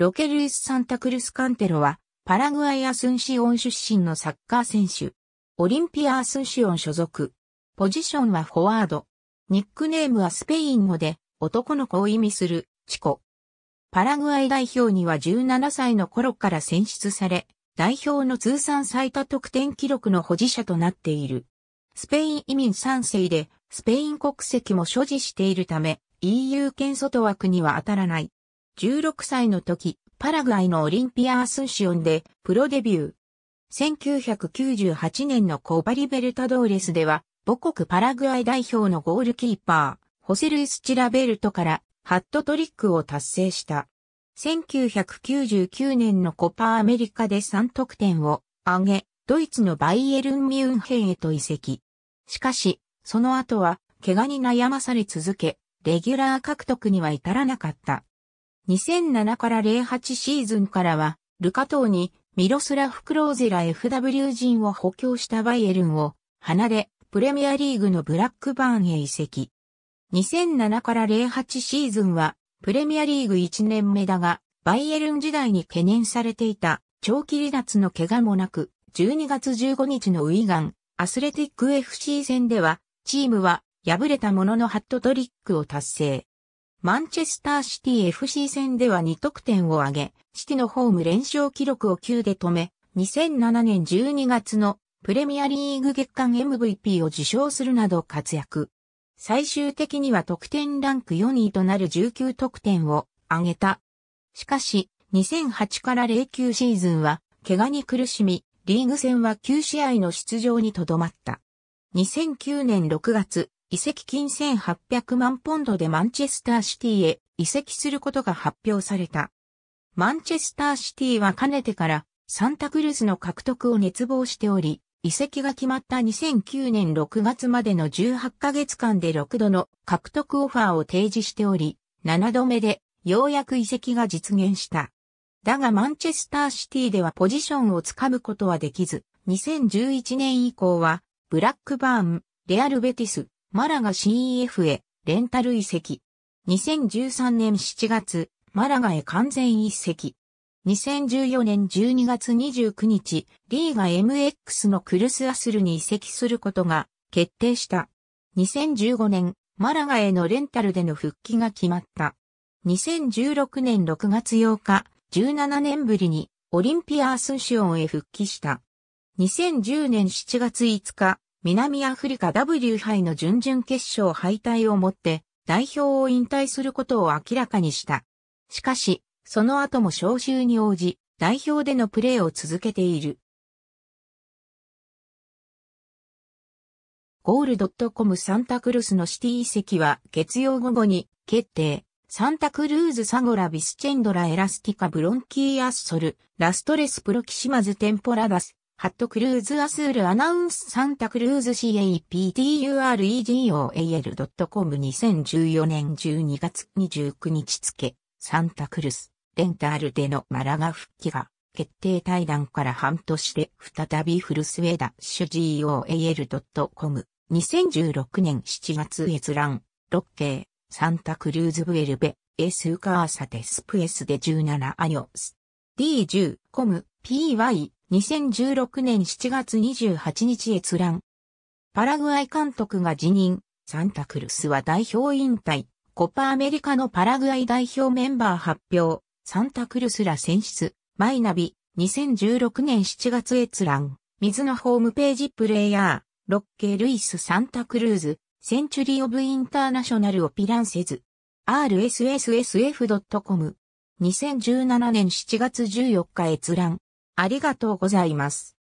ロケルイス・サンタクルス・カンテロは、パラグアイ・アスンシオン出身のサッカー選手。オリンピア・アスンシオン所属。ポジションはフォワード。ニックネームはスペイン語で、男の子を意味する、チコ。パラグアイ代表には17歳の頃から選出され、代表の通算最多得点記録の保持者となっている。スペイン移民3世で、スペイン国籍も所持しているため、EU 圏外枠には当たらない。16歳の時、パラグアイのオリンピア・アスンシオンでプロデビュー。1998年のコバリベルタドーレスでは、母国パラグアイ代表のゴールキーパー、ホセルイス・チラベルトからハットトリックを達成した。1999年のコパアメリカで3得点を挙げ、ドイツのバイエルン・ミュンヘンへと移籍。しかし、その後は、怪我に悩まされ続け、レギュラー獲得には至らなかった。2007から08シーズンからは、ルカ島にミロスラフ・クローゼラ FW 陣を補強したバイエルンを、離れ、プレミアリーグのブラックバーンへ移籍。2007から08シーズンは、プレミアリーグ1年目だが、バイエルン時代に懸念されていた長期離脱の怪我もなく、12月15日のウィガン、アスレティック FC 戦では、チームは敗れたもののハットトリックを達成。マンチェスターシティ FC 戦では2得点を挙げ、シティのホーム連勝記録を9で止め、2007年12月のプレミアリーグ月間 MVP を受賞するなど活躍。最終的には得点ランク4位となる19得点を挙げた。しかし、2008から09シーズンは、怪我に苦しみ、リーグ戦は9試合の出場にとどまった。2009年6月、移籍金1800万ポンドでマンチェスターシティへ移籍することが発表された。マンチェスターシティはかねてからサンタクルスの獲得を熱望しており、移籍が決まった2009年6月までの18ヶ月間で6度の獲得オファーを提示しており、7度目でようやく移籍が実現した。だがマンチェスターシティではポジションをつかむことはできず、2011年以降はブラックバーン、レアルベティス、マラガ CEF へレンタル移籍。2013年7月、マラガへ完全移籍。2014年12月29日、リーガ MX のクルスアスルに移籍することが決定した。2015年、マラガへのレンタルでの復帰が決まった。2016年6月8日、17年ぶりにオリンピア・アスンシオンへ復帰した。2010年7月5日、南アフリカ W 杯の準々決勝敗退をもって代表を引退することを明らかにした。しかし、その後も招集に応じ、代表でのプレーを続けている。ゴールドットコムサンタクルスのシティ遺跡は月曜午後に決定。サンタクルーズサゴラビスチェンドラエラスティカブロンキーアッソル、ラストレスプロキシマズテンポラダス、ハットクルーズアスールアナウンスサンタクルーズ CAPTUREGOAL.com2014 年12月29日付、サンタクルス、レンタールでのマラガ復帰が、決定対談から半年で再びフルスウェーダッシュ GOAL.com2016 年7月閲覧、ロッケー、サンタクルーズブエルベ、エスカーサテスプエスで17アヨス。D10 コム PY 2016年7月28日閲覧。パラグアイ監督が辞任、サンタクルスは代表引退、コパアメリカのパラグアイ代表メンバー発表、サンタクルスら選出、マイナビ、2016年7月閲覧、水のホームページプレイヤー、ロッケ・ルイス・サンタクルーズ、センチュリー・オブ・インターナショナル・オピランセズ、rssf.com、2017年7月14日閲覧。ありがとうございます。